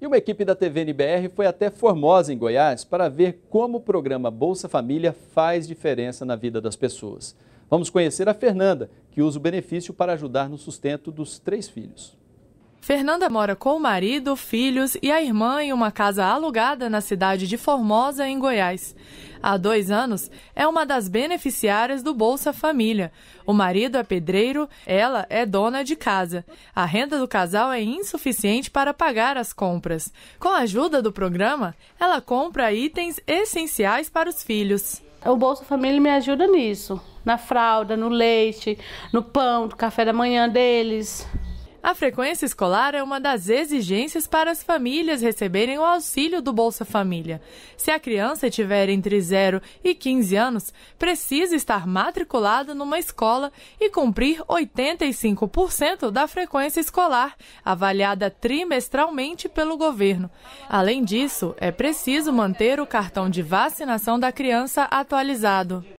E uma equipe da TV NBR foi até Formosa, em Goiás, para ver como o programa Bolsa Família faz diferença na vida das pessoas. Vamos conhecer a Fernanda, que usa o benefício para ajudar no sustento dos três filhos. Fernanda mora com o marido, filhos e a irmã em uma casa alugada na cidade de Formosa, em Goiás. Há dois anos, é uma das beneficiárias do Bolsa Família. O marido é pedreiro, ela é dona de casa. A renda do casal é insuficiente para pagar as compras. Com a ajuda do programa, ela compra itens essenciais para os filhos. O Bolsa Família me ajuda nisso. Na fralda, no leite, no pão, no café da manhã deles, a frequência escolar é uma das exigências para as famílias receberem o auxílio do Bolsa Família. Se a criança tiver entre 0 e 15 anos, precisa estar matriculada numa escola e cumprir 85% da frequência escolar, avaliada trimestralmente pelo governo. Além disso, é preciso manter o cartão de vacinação da criança atualizado.